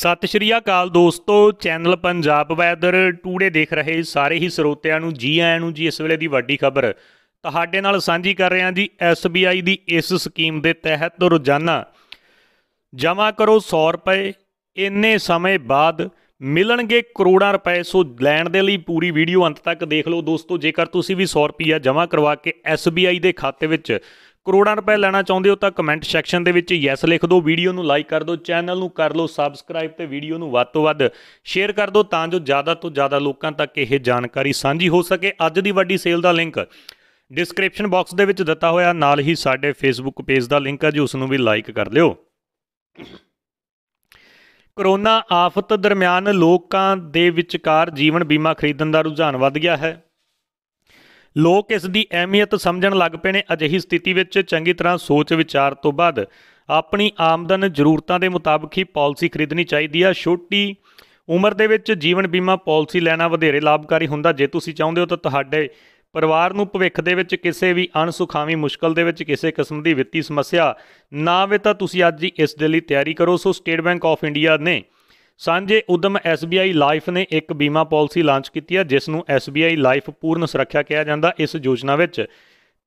ਸਤਿ ਸ਼੍ਰੀ ਅਕਾਲ ਦੋਸਤੋ channel Punjab weather today ਦੇਖ ਰਹੇ ਸਾਰੇ ਹੀ ਸਰੋਤਿਆਂ ਨੂੰ ਜੀ ਆਇਆਂ ਨੂੰ ਜੀ ਇਸ ਵੇਲੇ ਦੀ ਵੱਡੀ ਖਬਰ ਤੁਹਾਡੇ ਨਾਲ ਸਾਂਝੀ ਕਰ ਰਹੇ ਹਾਂ ਜੀ SBI ਦੀ ਇਸ ਸਕੀਮ ਦੇ ਤਹਿਤ ਰੋਜ਼ਾਨਾ ਜਮ੍ਹਾਂ ਕਰੋ 100 ਰੁਪਏ ਇੰਨੇ ਸਮੇਂ ਬਾਅਦ ਮਿਲਣਗੇ ਕਰੋੜਾਂ ਰੁਪਏ ਸੋ ਲੈਣ ਦੇ ਲਈ ਪੂਰੀ ਵੀਡੀਓ ਅੰਤ ਤੱਕ ਦੇਖ ਲਓ ਦੋਸਤੋ ਜੇਕਰ ਤੁਸੀਂ ਵੀ 100 ਰੁਪਿਆ ਜਮ੍ਹਾਂ ਕਰਵਾ ਕੇ SBI ਦੇ ਖਾਤੇ ਵਿੱਚ ਕਰੋੜਾਂ ਰੁਪਏ ਲੈਣਾ ਚਾਹੁੰਦੇ ਹੋ ਤਾਂ ਕਮੈਂਟ ਸੈਕਸ਼ਨ ਦੇ ਵਿੱਚ ਯੈਸ ਲਿਖ ਦਿਓ ਵੀਡੀਓ ਨੂੰ ਲਾਈਕ ਕਰ ਦਿਓ ਚੈਨਲ ਨੂੰ ਕਰ ਲਓ ਸਬਸਕ੍ਰਾਈਬ ਤੇ ਵੀਡੀਓ ਨੂੰ ਵੱਧ ਤੋਂ ਵੱਧ ਸ਼ੇਅਰ ਕਰ ਦਿਓ ਤਾਂ ਜੋ ਜ਼ਿਆਦਾ ਤੋਂ ਜ਼ਿਆਦਾ ਲੋਕਾਂ ਤੱਕ ਇਹ ਜਾਣਕਾਰੀ ਸਾਂਝੀ ਹੋ ਸਕੇ ਅੱਜ ਦੀ ਵੱਡੀ ਸੇਲ ਦਾ ਲਿੰਕ ਡਿਸਕ੍ਰਿਪਸ਼ਨ ਬਾਕਸ ਦੇ ਵਿੱਚ ਦਿੱਤਾ ਹੋਇਆ ਨਾਲ ਹੀ ਸਾਡੇ ਫੇਸਬੁੱਕ ਪੇਜ ਦਾ ਲਿੰਕ ਹੈ ਜੀ ਉਸ ਨੂੰ ਵੀ ਲਾਈਕ ਕਰ ਲਿਓ ਕਰੋਨਾ ਆਫਤ ਦਰਮਿਆਨ ਲੋਕਾਂ ਦੇ ਵਿਚਕਾਰ ਜੀਵਨ ਬੀਮਾ ਖਰੀਦਣ ਦਾ ਰੁਝਾਨ ਵੱਧ ਗਿਆ ਹੈ ਲੋਕ ਇਸ ਦੀ ਅਹਿਮੀਅਤ ਸਮਝਣ ਲੱਗ ਪਏ ਨੇ ਅਜਿਹੀ ਸਥਿਤੀ ਵਿੱਚ ਚੰਗੀ ਤਰ੍ਹਾਂ ਸੋਚ ਵਿਚਾਰ ਤੋਂ ਬਾਅਦ ਆਪਣੀ ਆਮਦਨ ਜ਼ਰੂਰਤਾਂ ਦੇ ਮੁਤਾਬਕ ਹੀ ਪਾਲਿਸੀ ਖਰੀਦਣੀ ਚਾਹੀਦੀ ਆ ਛੋਟੀ ਉਮਰ ਦੇ ਵਿੱਚ ਜੀਵਨ ਬੀਮਾ ਪਾਲਿਸੀ ਲੈਣਾ ਵਧੇਰੇ ਲਾਭਕਾਰੀ ਹੁੰਦਾ ਜੇ ਤੁਸੀਂ ਚਾਹੁੰਦੇ ਹੋ ਤਾਂ ਤੁਹਾਡੇ ਪਰਿਵਾਰ ਨੂੰ ਭਵਿੱਖ ਦੇ ਵਿੱਚ ਕਿਸੇ ਵੀ ਅਣਸੁਖਾਵੀ ਮੁਸ਼ਕਲ ਦੇ ਵਿੱਚ ਕਿਸੇ ਕਿਸਮ ਦੀ ਵਿੱਤੀ ਸਮੱਸਿਆ ਨਾ ਆਵੇ ਤਾਂ ਤੁਸੀਂ ਅੱਜ ਹੀ ਇਸ ਦੇ ਲਈ ਤਿਆਰੀ ਕਰੋ so state bank of India ਨੇ ਸਾਂਝੇ ਉਦਮ SBI ਲਾਈਫ ਨੇ ਇੱਕ ਬੀਮਾ ਪਾਲਿਸੀ ਲਾਂਚ ਕੀਤੀ ਹੈ ਜਿਸ ਨੂੰ SBI ਲਾਈਫ ਪੂਰਨ ਸੁਰੱਖਿਆ ਕਿਹਾ ਜਾਂਦਾ ਇਸ ਯੋਜਨਾ ਵਿੱਚ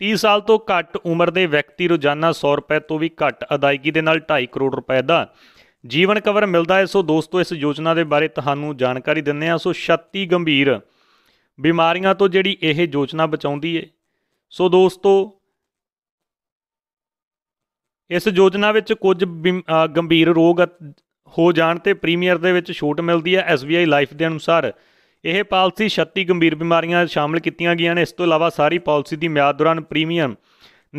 30 ਸਾਲ ਤੋਂ ਘੱਟ ਉਮਰ ਦੇ ਵਿਅਕਤੀ ਰੋਜ਼ਾਨਾ 100 ਰੁਪਏ ਤੋਂ ਵੀ ਘੱਟ ਅਦਾਇਗੀ ਦੇ ਨਾਲ 2.5 ਕਰੋੜ ਰੁਪਏ ਦਾ ਜੀਵਨ ਕਵਰ ਮਿਲਦਾ ਹੈ ਸੋ ਦੋਸਤੋ ਇਸ ਯੋਜਨਾ ਦੇ ਬਾਰੇ ਤੁਹਾਨੂੰ ਜਾਣਕਾਰੀ ਦਿੰਨੇ ਆ ਸੋ 36 ਗੰਭੀਰ ਬਿਮਾਰੀਆਂ ਤੋਂ ਜਿਹੜੀ ਇਹ ਯੋਜਨਾ ਬਚਾਉਂਦੀ ਏ ਸੋ ਦੋਸਤੋ ਇਸ ਯੋਜਨਾ ਵਿੱਚ ਕੁਝ ਗੰਭੀਰ ਰੋਗ ਹੋ ਜਾਣ ਤੇ ਪ੍ਰੀਮੀਅਰ ਦੇ ਵਿੱਚ ਛੋਟ ਮਿਲਦੀ ਹੈ SBI ਲਾਈਫ ਦੇ ਅਨੁਸਾਰ ਇਹ ਪਾਲਿਸੀ 36 ਗੰਭੀਰ ਬਿਮਾਰੀਆਂ ਸ਼ਾਮਲ ਕੀਤੀਆਂ ਗਈਆਂ ਨੇ ਇਸ ਤੋਂ ਇਲਾਵਾ ਸਾਰੀ ਪਾਲਿਸੀ ਦੀ ਮਿਆਦ ਦੌਰਾਨ ਪ੍ਰੀਮੀਅਮ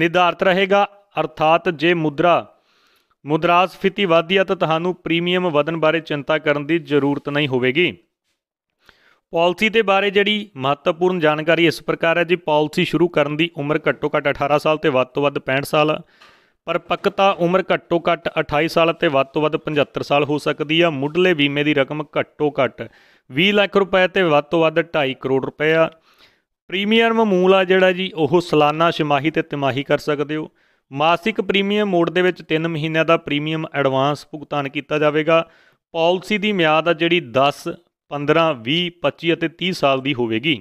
ਨਿਰਧਾਰਤ ਰਹੇਗਾ ਅਰਥਾਤ ਜੇ ਮੁਦਰਾ ਫਿਤੀ ਵਾਧੀ ਹੈ ਤਾਂ ਤੁਹਾਨੂੰ ਪ੍ਰੀਮੀਅਮ ਵਧਣ ਬਾਰੇ ਚਿੰਤਾ ਕਰਨ ਦੀ ਜ਼ਰੂਰਤ ਨਹੀਂ ਹੋਵੇਗੀ ਪਾਲਿਸੀ ਦੇ ਬਾਰੇ ਜਿਹੜੀ ਮਹੱਤਵਪੂਰਨ ਜਾਣਕਾਰੀ ਇਸ ਪ੍ਰਕਾਰ ਹੈ ਜੀ ਪਾਲਿਸੀ ਸ਼ੁਰੂ ਕਰਨ ਦੀ ਉਮਰ ਘੱਟੋ ਘੱਟ 18 ਸਾਲ ਤੇ ਵੱਧ ਤੋਂ ਵੱਧ 65 ਸਾਲ ਪੱਕਤਾ ਉਮਰ ਘੱਟੋ ਘੱਟ 28 ਸਾਲ ਅਤੇ ਵੱਧ ਤੋਂ ਵੱਧ 75 ਸਾਲ ਹੋ ਸਕਦੀ ਆ ਮੁੱਢਲੇ ਬੀਮੇ ਦੀ ਰਕਮ ਘੱਟੋ ਘੱਟ 20 ਲੱਖ ਰੁਪਏ ਤੇ ਵੱਧ ਤੋਂ ਵੱਧ 2.5 ਕਰੋੜ ਰੁਪਏ ਆ ਪ੍ਰੀਮੀਅਮ ਮੂਲ ਆ ਜਿਹੜਾ ਜੀ ਉਹ ਸਾਲਾਨਾ ਛਮਾਹੀ ਤੇ ਤਿਮਾਹੀ ਕਰ ਸਕਦੇ ਹੋ ਮਾਸਿਕ ਪ੍ਰੀਮੀਅਮ ਮੋੜ ਦੇ ਵਿੱਚ 3 ਮਹੀਨਿਆਂ ਦਾ ਪ੍ਰੀਮੀਅਮ ਐਡਵਾਂਸ ਭੁਗਤਾਨ ਕੀਤਾ ਜਾਵੇਗਾ ਪਾਲਿਸੀ ਦੀ ਮਿਆਦ ਆ ਜਿਹੜੀ 10 15 20 25 ਅਤੇ 30 ਸਾਲ ਦੀ ਹੋਵੇਗੀ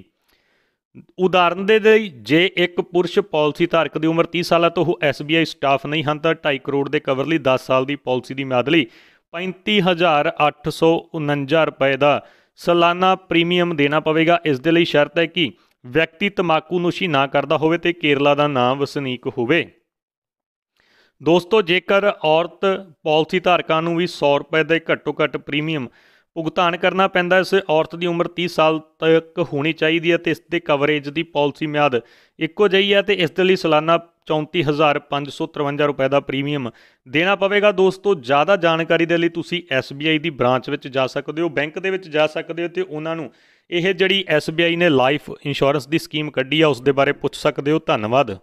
ਉਦਾਹਰਨ ਦੇ ਲਈ ਜੇ ਇੱਕ ਪੁਰਸ਼ ਪਾਲਿਸੀ ਧਾਰਕ ਦੀ ਉਮਰ 30 ਸਾਲਾਂ ਤੋਂ ਉਹ SBI ਸਟਾਫ ਨਹੀਂ ਹਨ ਤਾਂ 2.5 ਕਰੋੜ ਦੇ ਕਵਰ ਲਈ 10 ਸਾਲ ਦੀ ਪਾਲਿਸੀ ਦੀ ਮਿਆਦ ਲਈ 35849 ਰੁਪਏ ਦਾ ਸਾਲਾਨਾ ਪ੍ਰੀਮੀਅਮ ਦੇਣਾ ਪਵੇਗਾ ਇਸ ਦੇ ਲਈ ਸ਼ਰਤ ਹੈ ਕਿ ਵਿਅਕਤੀ ਤਮਾਕੂ ਨੋਸ਼ੀ ਨਾ ਕਰਦਾ ਹੋਵੇ ਤੇ ਕੇਰਲਾ ਦਾ ਨਾਮ ਵਸਨੀਕ ਹੋਵੇ ਦੋਸਤੋ ਜੇਕਰ ਔਰਤ ਪਾਲਿਸੀ ਧਾਰਕਾਂ ਨੂੰ ਵੀ 100 ਰੁਪਏ ਦੇ ਘੱਟੋ ਘੱਟ ਪ੍ਰੀਮੀਅਮ ਭੁਗਤਾਨ ਕਰਨਾ ਪੈਂਦਾ ਇਸ ਔਰਤ ਦੀ ਉਮਰ 30 ਸਾਲ ਤੱਕ ਹੋਣੀ ਚਾਹੀਦੀ ਹੈ ਤੇ ਇਸ ਦੇ ਕਵਰੇਜ ਦੀ ਪਾਲਿਸੀ ਮਿਆਦ ਇੱਕੋ ਜਿਹੀ ਹੈ ਤੇ ਇਸ ਦੇ ਲਈ ਸਾਲਾਨਾ 34553 ਰੁਪਏ ਦਾ ਪ੍ਰੀਮੀਅਮ ਦੇਣਾ ਪਵੇਗਾ ਦੋਸਤੋ ਜ਼ਿਆਦਾ ਜਾਣਕਾਰੀ ਦੇ ਲਈ ਤੁਸੀਂ SBI ਦੀ ਬ੍ਰਾਂਚ ਵਿੱਚ ਜਾ ਸਕਦੇ ਹੋ ਬੈਂਕ ਦੇ ਵਿੱਚ ਜਾ ਸਕਦੇ ਹੋ ਤੇ ਉਹਨਾਂ ਨੂੰ ਇਹ ਜਿਹੜੀ SBI ਨੇ ਲਾਈਫ ਇੰਸ਼ੋਰੈਂਸ ਦੀ ਸਕੀਮ ਕੱਢੀ ਆ ਉਸ ਦੇ ਬਾਰੇ ਪੁੱਛ ਸਕਦੇ ਹੋ ਧੰਨਵਾਦ